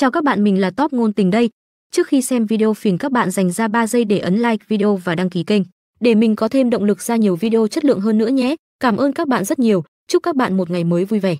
Chào các bạn, mình là Top ngôn tình đây. Trước khi xem video phiền các bạn dành ra 3 giây để ấn like video và đăng ký kênh để mình có thêm động lực ra nhiều video chất lượng hơn nữa nhé. Cảm ơn các bạn rất nhiều. Chúc các bạn một ngày mới vui vẻ.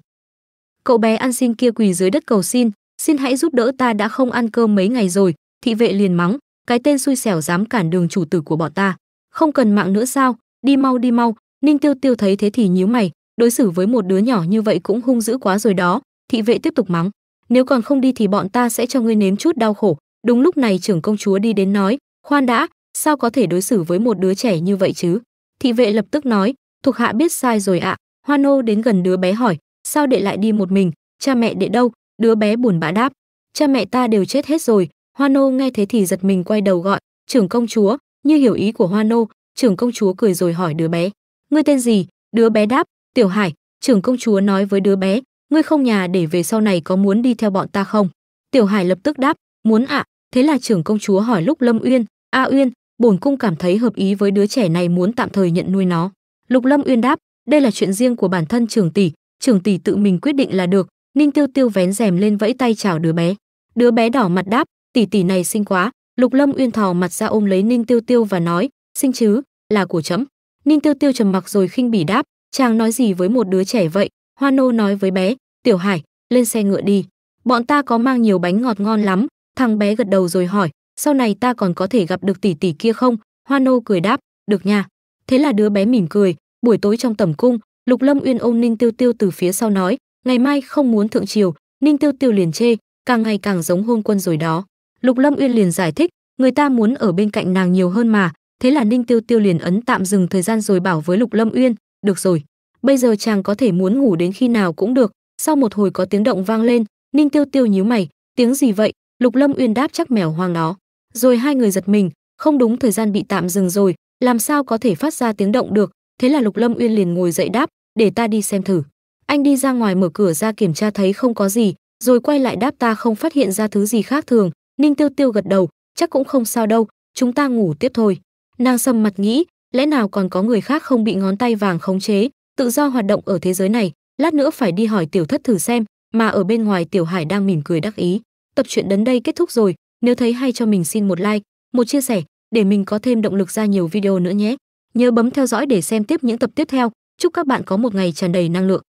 Cậu bé ăn xin kia quỳ dưới đất cầu xin, xin hãy giúp đỡ ta đã không ăn cơm mấy ngày rồi. Thị vệ liền mắng, cái tên xui xẻo dám cản đường chủ tử của bọn ta. Không cần mạng nữa sao? Đi mau đi mau. Ninh Tiêu Tiêu thấy thế thì nhíu mày, đối xử với một đứa nhỏ như vậy cũng hung dữ quá rồi đó. Thị vệ tiếp tục mắng, nếu còn không đi thì bọn ta sẽ cho ngươi nếm chút đau khổ đúng lúc này trưởng công chúa đi đến nói khoan đã sao có thể đối xử với một đứa trẻ như vậy chứ thị vệ lập tức nói thuộc hạ biết sai rồi ạ hoa nô đến gần đứa bé hỏi sao đệ lại đi một mình cha mẹ đệ đâu đứa bé buồn bã đáp cha mẹ ta đều chết hết rồi hoa nô nghe thế thì giật mình quay đầu gọi trưởng công chúa như hiểu ý của hoa nô trưởng công chúa cười rồi hỏi đứa bé ngươi tên gì đứa bé đáp tiểu hải trưởng công chúa nói với đứa bé ngươi không nhà để về sau này có muốn đi theo bọn ta không tiểu hải lập tức đáp muốn ạ thế là trưởng công chúa hỏi lúc lâm uyên a uyên bổn cung cảm thấy hợp ý với đứa trẻ này muốn tạm thời nhận nuôi nó lục lâm uyên đáp đây là chuyện riêng của bản thân trưởng tỷ trưởng tỷ tự mình quyết định là được ninh tiêu tiêu vén rèm lên vẫy tay chào đứa bé đứa bé đỏ mặt đáp tỷ tỷ này xinh quá lục lâm uyên thò mặt ra ôm lấy ninh tiêu tiêu và nói xinh chứ là của chấm. ninh tiêu tiêu trầm mặc rồi khinh bỉ đáp chàng nói gì với một đứa trẻ vậy Hoa Nô nói với bé, Tiểu Hải, lên xe ngựa đi. Bọn ta có mang nhiều bánh ngọt ngon lắm, thằng bé gật đầu rồi hỏi, sau này ta còn có thể gặp được tỷ tỷ kia không? Hoa Nô cười đáp, được nha. Thế là đứa bé mỉm cười, buổi tối trong tầm cung, Lục Lâm Uyên ôm Ninh Tiêu Tiêu từ phía sau nói, ngày mai không muốn thượng triều, Ninh Tiêu Tiêu liền chê, càng ngày càng giống hôn quân rồi đó. Lục Lâm Uyên liền giải thích, người ta muốn ở bên cạnh nàng nhiều hơn mà, thế là Ninh Tiêu Tiêu liền ấn tạm dừng thời gian rồi bảo với Lục Lâm Uyên, được rồi, bây giờ chàng có thể muốn ngủ đến khi nào cũng được sau một hồi có tiếng động vang lên ninh tiêu tiêu nhíu mày tiếng gì vậy lục lâm uyên đáp chắc mèo hoang đó rồi hai người giật mình không đúng thời gian bị tạm dừng rồi làm sao có thể phát ra tiếng động được thế là lục lâm uyên liền ngồi dậy đáp để ta đi xem thử anh đi ra ngoài mở cửa ra kiểm tra thấy không có gì rồi quay lại đáp ta không phát hiện ra thứ gì khác thường ninh tiêu tiêu gật đầu chắc cũng không sao đâu chúng ta ngủ tiếp thôi nàng sầm mặt nghĩ lẽ nào còn có người khác không bị ngón tay vàng khống chế tự do hoạt động ở thế giới này lát nữa phải đi hỏi tiểu thất thử xem mà ở bên ngoài tiểu hải đang mỉm cười đắc ý tập truyện đến đây kết thúc rồi nếu thấy hay cho mình xin một like một chia sẻ để mình có thêm động lực ra nhiều video nữa nhé nhớ bấm theo dõi để xem tiếp những tập tiếp theo chúc các bạn có một ngày tràn đầy năng lượng